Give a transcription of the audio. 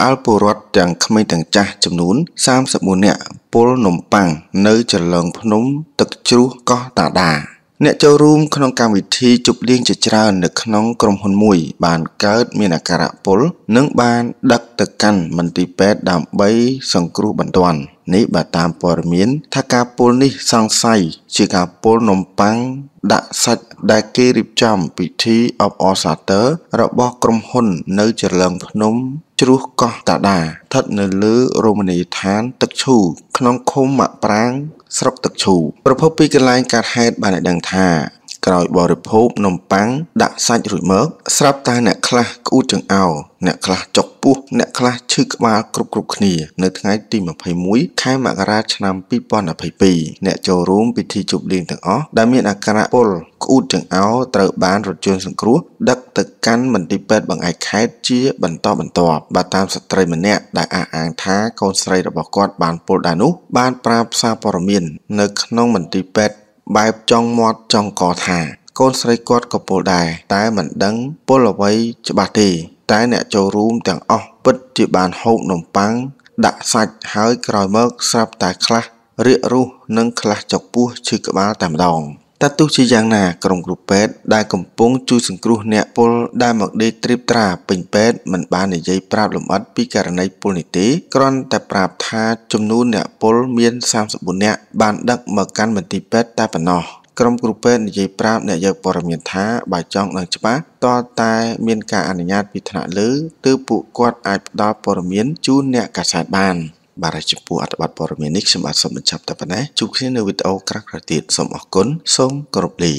ផ្អើលពលរដ្ឋទាំងក្មេងទាំងចាស់ចំនួន34នាក់ពលនំប៉័ងនៅចលងភ្នំទឹកជ្រោះកោះតាដា អ្នកចូលរួមក្នុងកម្មវិធីជប់លៀងជាច្រើននៅក្នុងក្រុមហ៊ុនមួយបានកើតមានអាការៈពុលនិងបាន ដឹកទៅកាន់មន្ទីរពេទ្យដើម្បីសង្គ្រោះបន្ទាន់។នេះបើតាមព័ត៌មាន ថាការពុលនេះសង្ស័យជាការពុលនំប៉័ងដាក់សាច់ដែលគេរៀបចំពិធី of all sater របស់ ក្រុមហ៊ុន នៅជ្រលងភ្នំជ្រោះកោះតាដាស្ថិតនៅលើរមណីយដ្ឋានទឹកឈូក្នុងឃុំមាក់ប្រាងស្រុកទឹកឈូប្រភពពីកន្លែងកើតហេតុបានឲ្យដឹងថាក្រោយបរិភោគនំប៉័ងដាក់សាច់រួចមកស្រាប់តែអ្នកខ្លះក្អួតចង្អោអ្នកខ្លះចុកពោះ អ្នកខ្លះឈឺក្បាលគ្រប់គ្រប់គ្នានៅថ្ងៃទី21ខែមករាឆ្នាំ2022អ្នកចូលរួមពិធីជប់លៀងទាំងអស់ដែលមានអាការៈពលក្អួតចង្អោត្រូវបានរថយន្តសង្គ្រោះដឹកទៅកាន់មន្ទីរពេទ្យបង្អែកខេត្តជា បន្តបន្ទាប់បើតាមស្ត្រីម្នាក់ដែលអះអាងថាកូនស្រីរបស់គាត់បានពលដែរនោះបានប្រាប់សារព័ត៌មាននៅក្នុងមន្ទីរពេទ្យបែបចង់មាត់ចង់កថា កូនស្រីគាត់ក៏ពលដែរតែមិនដឹងពលអ្វីច្បាស់ទេតែអ្នកចូលរួមទាំងអស់ពិតជាបានហូបនំប៉័ងដាក់សាច់ហើយក្រោយមកស្រាប់តែខ្លះរាករូសនិងខ្លះចុកពោះឈឺក្បាលតែម្ដង។តែទោះជាយ៉ាងណាក្រុមគ្រូពេទ្យដែលកំពុងជួយសង្គ្រោះអ្នកពលដែលមកដេកត្រៀបត្រាពេញពេទ្យមិនបាននិយាយប្រាប់លម្អិតពីករណីពលនេះទេគ្រាន់តែប្រាប់ថាចំនួនអ្នកពលមាន34នាក់បានដឹកមកកាន់មន្ទីរពេទ្យតែប៉ុណ្ណោះ ក្រុមគ្រូពេទ្យនិយាយប្រាប់អ្នកយកព័ត៌មានថាបើចង់ដឹងច្បាស់តរតែមានការអនុញ្ញាតពីថ្នាក់លើទើបពួកគាត់អាចផ្ដល់ព័ត៌មានជូនអ្នកកាសែតបាន។បាទចំពោះអត្ថបទព័ត៌មាននេះខ្ញុំបាទសូមបញ្ចប់តែប៉ុណ្ណេះជួបគ្នានៅវីដេអូក្រោយៗទៀតសូមអរគុណសូមគោរពលា